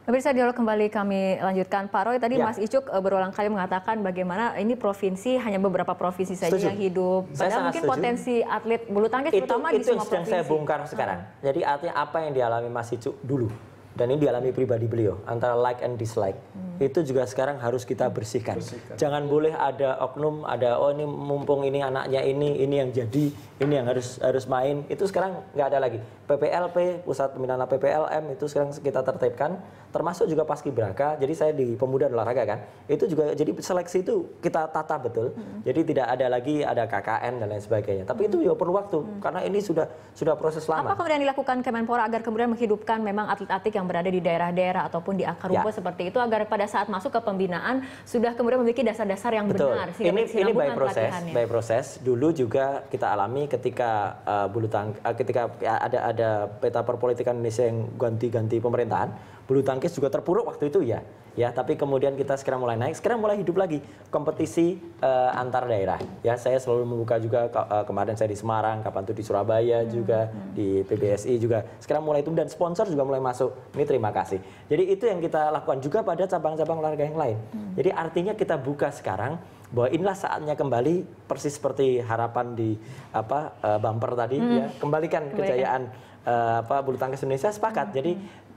Pemirsa dialog kembali kami lanjutkan. Pak Roy tadi ya. Mas Icuk eh, berulang kali mengatakan bagaimana ini provinsi hanya beberapa provinsi saja setuju. yang hidup. Padahal mungkin setuju. potensi atlet bulu tangkis itu, terutama di semua provinsi. Itu yang saya bongkar sekarang. Hmm. Jadi artinya apa yang dialami Mas Icuk dulu dan ini dialami pribadi beliau antara like and dislike hmm. itu juga sekarang harus kita bersihkan. bersihkan jangan boleh ada oknum ada oh ini mumpung ini anaknya ini ini yang jadi ini yang harus harus main itu sekarang nggak ada lagi PPLP pusat pembinaan PPLM itu sekarang kita tertibkan termasuk juga paskibraka jadi saya di pemuda olahraga kan itu juga jadi seleksi itu kita tata betul hmm. jadi tidak ada lagi ada KKN dan lain sebagainya tapi hmm. itu juga ya perlu waktu hmm. karena ini sudah sudah proses lama apa kemudian dilakukan Kemenpora agar kemudian menghidupkan memang atlet-atlet yang berada di daerah-daerah ataupun di akar ya. rumput ya. seperti itu agar pada saat masuk ke pembinaan sudah kemudian memiliki dasar-dasar yang Betul. benar. ini ini by proses, by proses. Dulu juga kita alami ketika uh, bulu tang, uh, ketika ada ada peta perpolitikan Indonesia yang ganti-ganti pemerintahan bulu tangkis juga terpuruk waktu itu ya. Ya, tapi kemudian kita sekarang mulai naik, sekarang mulai hidup lagi kompetisi uh, antar daerah. Ya, saya selalu membuka juga uh, kemarin saya di Semarang, kapan tuh di Surabaya hmm, juga, hmm. hmm. di PBSI juga. Sekarang mulai itu dan sponsor juga mulai masuk. Ini terima kasih. Jadi itu yang kita lakukan juga pada cabang-cabang olahraga yang lain. Hmm. Jadi artinya kita buka sekarang bahwa inilah saatnya kembali persis seperti harapan di apa uh, bumper tadi hmm. ya, kembalikan, kejayaan uh, apa bulu tangkis Indonesia sepakat. Hmm. Jadi hmm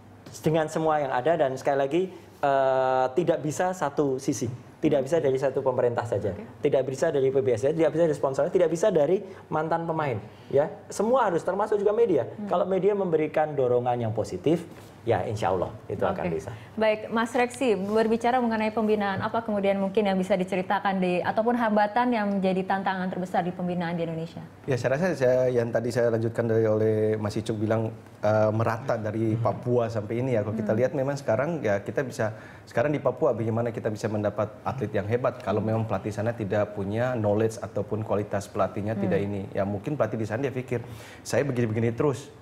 dengan semua yang ada dan sekali lagi uh, tidak bisa satu sisi tidak bisa dari satu pemerintah saja, okay. tidak bisa dari PBS, tidak bisa dari sponsor, tidak bisa dari mantan pemain, ya. Semua harus termasuk juga media. Hmm. Kalau media memberikan dorongan yang positif, ya insya Allah itu okay. akan bisa. Baik, Mas Reksi berbicara mengenai pembinaan, apa kemudian mungkin yang bisa diceritakan di ataupun hambatan yang menjadi tantangan terbesar di pembinaan di Indonesia? Ya, saya rasa saya, yang tadi saya lanjutkan dari oleh Mas Icuk bilang uh, merata dari hmm. Papua sampai ini ya. Kalau hmm. kita lihat memang sekarang ya kita bisa sekarang di Papua bagaimana kita bisa mendapat atlet yang hebat kalau hmm. memang pelatih sana tidak punya knowledge ataupun kualitas pelatihnya hmm. tidak ini. Ya mungkin pelatih di sana dia pikir saya begini-begini terus.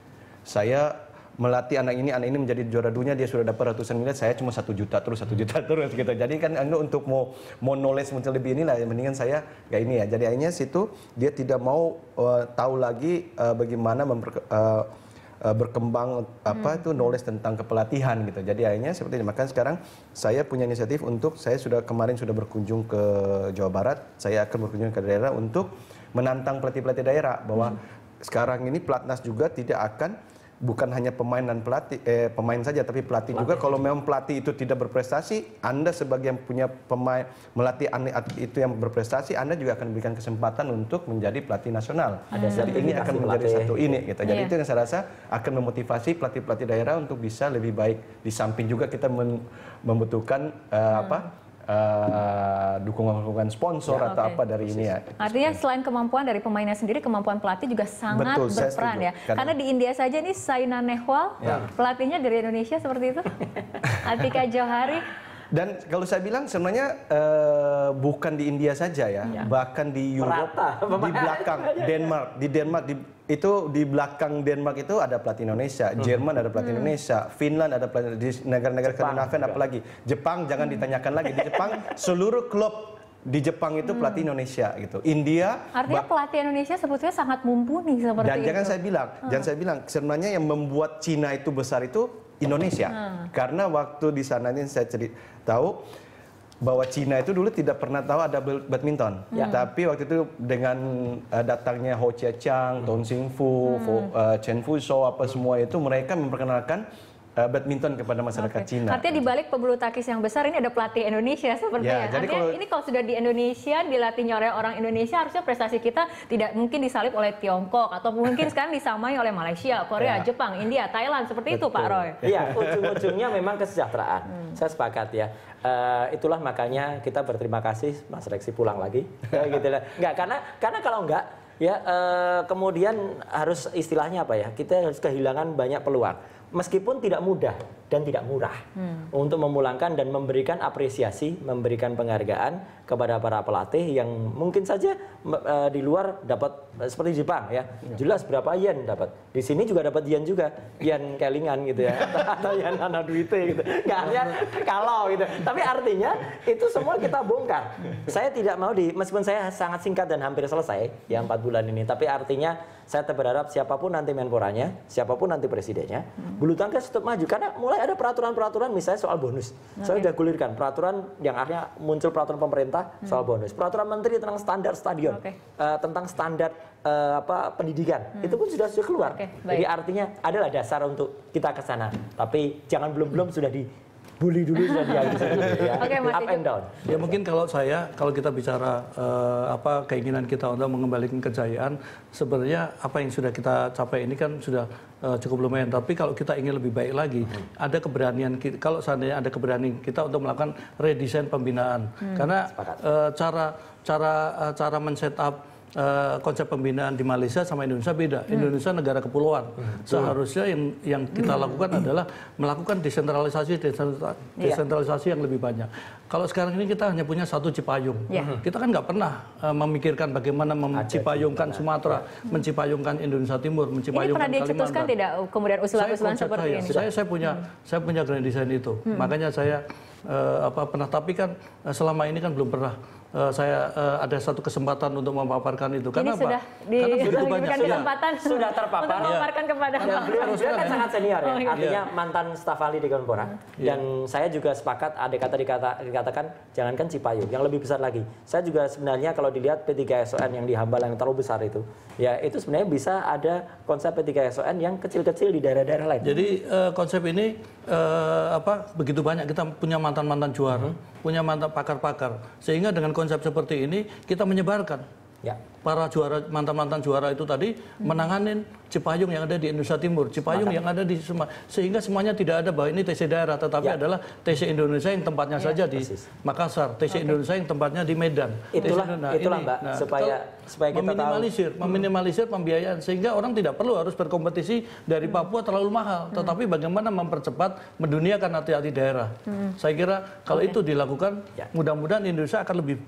Saya melatih anak ini, anak ini menjadi juara dunia, dia sudah dapat ratusan miliar, saya cuma satu juta terus, satu juta terus gitu. Jadi kan anu untuk mau mau knowledge mungkin lebih inilah, ya, mendingan saya kayak ini ya. Jadi akhirnya situ dia tidak mau uh, tahu lagi uh, bagaimana memper, uh, eh, uh, berkembang apa hmm. itu knowledge tentang kepelatihan gitu. Jadi akhirnya seperti ini. Maka sekarang saya punya inisiatif untuk saya sudah kemarin sudah berkunjung ke Jawa Barat, saya akan berkunjung ke daerah untuk menantang pelatih-pelatih daerah bahwa hmm. sekarang ini pelatnas juga tidak akan bukan hanya pemain dan pelatih eh, pemain saja tapi pelatih, pelatih juga kalau memang pelatih itu tidak berprestasi Anda sebagai yang punya pemain melatih atlet itu yang berprestasi Anda juga akan diberikan kesempatan untuk menjadi pelatih nasional Ada hmm. jadi ini akan menjadi pelatih. satu ini gitu jadi yeah. itu yang saya rasa akan memotivasi pelatih-pelatih daerah untuk bisa lebih baik di samping juga kita membutuhkan uh, hmm. apa dukungan eh, dukungan-dukungan sponsor ya, atau okay. apa dari ini ya. Artinya selain kemampuan dari pemainnya sendiri, kemampuan pelatih juga sangat Betul, berperan ya. Karena, Karena di India saja nih Saina Nehwal, ya. pelatihnya dari Indonesia seperti itu. Atika Johari. Dan kalau saya bilang sebenarnya uh, bukan di India saja ya, ya. bahkan di Eropa, di belakang iya, iya. Denmark, di Denmark di itu di belakang Denmark itu ada pelatih Indonesia, hmm. Jerman ada pelatih hmm. Indonesia, Finland ada pelatih di negara-negara Skandinavia apalagi. Jepang jangan hmm. ditanyakan lagi di Jepang seluruh klub di Jepang itu pelatih hmm. Indonesia gitu. India artinya pelatih Indonesia sebetulnya sangat mumpuni seperti dan itu. Dan jangan saya bilang, hmm. jangan saya bilang sebenarnya yang membuat Cina itu besar itu Indonesia. Hmm. Karena waktu di sana ini saya cerita tahu bahwa Cina itu dulu tidak pernah tahu ada badminton. Hmm. Ya. Tapi waktu itu dengan uh, datangnya Ho Chia Chang, Tong Xing Fu, hmm. Fu uh, eh, Chen Fu Shou apa semua itu mereka memperkenalkan uh, badminton kepada masyarakat okay. Cina. Artinya di balik pebulu tangkis yang besar ini ada pelatih Indonesia seperti ya, ya. jadi kalau, ini kalau sudah di Indonesia dilatihnya oleh orang Indonesia harusnya prestasi kita tidak mungkin disalip oleh Tiongkok atau mungkin sekarang disamai oleh Malaysia, Korea, ya. Jepang, India, Thailand seperti Betul. itu Pak Roy. Iya, ujung-ujungnya memang kesejahteraan. Hmm. Saya sepakat ya. Uh, itulah makanya kita berterima kasih Mas Reksi pulang lagi. ya, gitu lah. Enggak karena karena kalau enggak ya uh, kemudian harus istilahnya apa ya? Kita harus kehilangan banyak peluang meskipun tidak mudah dan tidak murah hmm. untuk memulangkan dan memberikan apresiasi, memberikan penghargaan kepada para pelatih yang mungkin saja uh, di luar dapat e, seperti Jepang ya, iya. jelas berapa yen dapat. Di sini juga dapat yen juga, yen kelingan gitu ya, atau yen anak duite gitu. Nggak artinya kalau gitu, tapi artinya itu semua kita bongkar. Saya tidak mau di, meskipun saya sangat singkat dan hampir selesai ya empat bulan ini, tapi artinya saya berharap siapapun nanti menporanya, siapapun nanti presidennya, hmm. bulu tangkis tetap maju karena mulai ada peraturan-peraturan misalnya soal bonus. Okay. Saya sudah gulirkan peraturan yang akhirnya muncul peraturan pemerintah hmm. soal bonus, peraturan menteri tentang standar stadion, okay. uh, eh, tentang standar uh, apa pendidikan hmm. itu pun sudah sudah keluar. Okay, Jadi artinya adalah dasar untuk kita ke sana. Tapi jangan belum belum sudah di bully dulu sudah dihabisin dulu ya. Okay, Up and down. Ya mungkin kalau saya kalau kita bicara uh, apa keinginan kita untuk mengembalikan kejayaan sebenarnya apa yang sudah kita capai ini kan sudah uh, cukup lumayan tapi kalau kita ingin lebih baik lagi hmm. ada keberanian kita, kalau seandainya ada keberanian kita untuk melakukan redesign pembinaan hmm. karena uh, cara cara uh, cara men-set up Eh, konsep pembinaan di Malaysia sama Indonesia beda. Hmm. Indonesia negara kepulauan. Hmm. Seharusnya yang yang kita hmm. lakukan adalah melakukan desentralisasi iya. desentralisasi yeah. yang lebih banyak. Kalau sekarang ini kita hanya punya satu Cipayung. Yeah. Hmm. Kita kan nggak pernah uh, memikirkan bagaimana mencipayungkan Sumatera, iya. hmm. mencipayungkan Indonesia Timur, mencipayungkan Kalimantan. Ini pernah dicetuskan tidak eh, kemudian usulan-usulan seperti saya, ini? Saya saya punya hmm. saya punya grand design itu. Hmm. Makanya saya uh, apa pernah tapi kan selama ini kan belum pernah Uh, saya uh, ada satu kesempatan untuk memaparkan itu. Karena Ini Sudah di, Karena begitu banyak kesempatan sudah, sudah terpapar untuk memaparkan ya. kepada Karena beliau, beliau kan sangat senior ya. Oh, iya. Artinya mantan staf ahli di Kemenpora. hmm. Iya. Dan saya juga sepakat ada kata dikata, dikatakan jangankan Cipayu yang lebih besar lagi. Saya juga sebenarnya kalau dilihat P3SON yang dihambal yang terlalu besar itu ya itu sebenarnya bisa ada konsep P3SON yang kecil-kecil di daerah-daerah lain. Jadi uh, konsep ini uh, apa begitu banyak kita punya mantan-mantan juara, hmm. punya mantan pakar-pakar, sehingga dengan konsep seperti ini kita menyebarkan Ya. Para juara mantan-mantan juara itu tadi hmm. menanganin Cipayung yang ada di Indonesia Timur, Cipayung yang ada di semua sehingga semuanya tidak ada bahwa ini TC daerah tetapi ya. adalah TC Indonesia yang tempatnya ya, saja persis. di Makassar, TC okay. Indonesia yang tempatnya di Medan. Itulah TC, nah, itulah ini, Mbak nah, supaya kita supaya kita meminimalisir, tahu. meminimalisir pembiayaan sehingga orang tidak perlu harus berkompetisi dari hmm. Papua terlalu mahal, hmm. tetapi bagaimana mempercepat mendunia karena hati-hati daerah. Hmm. Saya kira kalau okay. itu dilakukan ya. mudah-mudahan Indonesia akan lebih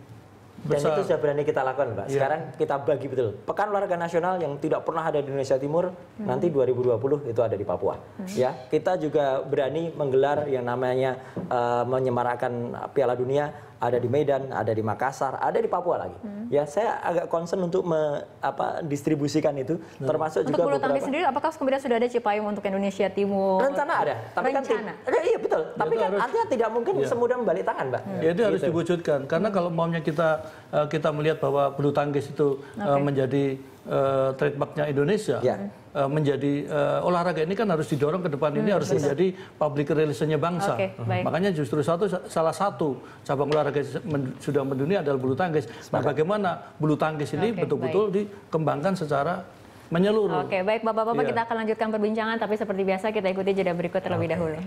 dan itu sudah berani kita lakukan, Mbak. Iya. Sekarang kita bagi betul. Pekan Olahraga Nasional yang tidak pernah ada di Indonesia Timur hmm. nanti 2020 itu ada di Papua. Hmm. Ya, kita juga berani menggelar yang namanya uh, menyemarakan Piala Dunia ada di Medan, ada di Makassar, ada di Papua lagi. Hmm. Ya, saya agak concern untuk me, apa, distribusikan itu, hmm. termasuk untuk juga bulu tangkis sendiri, apakah kemudian sudah ada Cipayung untuk Indonesia Timur? Rencana ada, tapi kan rencana. kan iya betul, ya, tapi kan harus, artinya tidak mungkin ya. semudah membalik tangan, Mbak. Hmm. Ya, itu gitu. harus diwujudkan, karena hmm. kalau maunya kita eh, kita melihat bahwa bulu tangkis itu eh, okay. menjadi uh, trademarknya Indonesia yeah. Ya. uh, menjadi uh, olahraga ini kan harus didorong ke depan hmm, ini harus betul. menjadi public relationnya bangsa. Okay, uh -huh. Makanya justru satu salah satu cabang olahraga men, sudah mendunia adalah bulu tangkis. Nah, bagaimana bulu tangkis ini betul-betul okay, dikembangkan secara menyeluruh. Oke, okay, baik Bapak-bapak yeah. kita akan lanjutkan perbincangan tapi seperti biasa kita ikuti jeda berikut terlebih okay. dahulu.